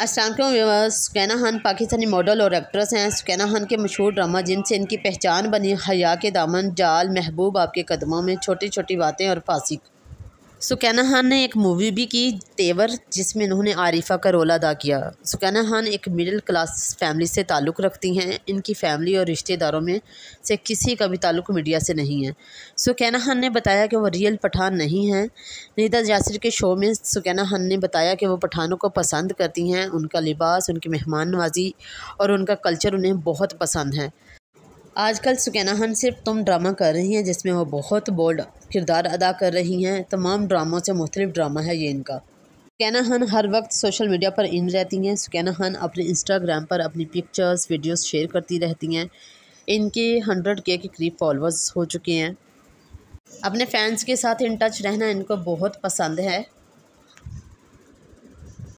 Aslam Sukaina Khan Pakistani model और actress हैं सुकैना खान के मशहूर ड्रामा जिनसे इनकी पहचान बनी हया के दामन जाल महबूब आपके कदमों में छोटी छोटी बातें और फांसी सुकैना खान ने एक मूवी भी की तेवर जिसमें इन्होंने आरिफा का रोल अदा किया सुकैना खान एक मिडिल क्लास फैमिली से ताल्लुक़ रखती हैं इनकी फैमिली और रिश्तेदारों में से किसी का भी ताल्लुक़ मीडिया से नहीं है सुकैना खान ने बताया कि वो रियल पठान नहीं हैं नीदा यासिर के शो में सुकैना खान ने बताया कि वो पठानों को पसंद करती हैं उनका लिबास उनकी मेहमान नवाजी और उनका कल्चर उन्हें बहुत पसंद है आजकल सुकैना खान सिर्फ तुम ड्रामा कर रही हैं जिसमें वो बहुत बोल्ड किरदार अदा कर रही हैं तमाम ड्रामों से मुख्तलिफ ड्रामा है ये इनका सुकैना खान हर वक्त सोशल मीडिया पर इन रहती हैं सुकैना खान अपने इंस्टाग्राम पर अपनी पिक्चर्स वीडियोस शेयर करती रहती हैं इनके हंड्रेड के के करीब फॉलोअर्स हो चुके हैं अपने फैंस के साथ इन टच रहना इनको बहुत पसंद है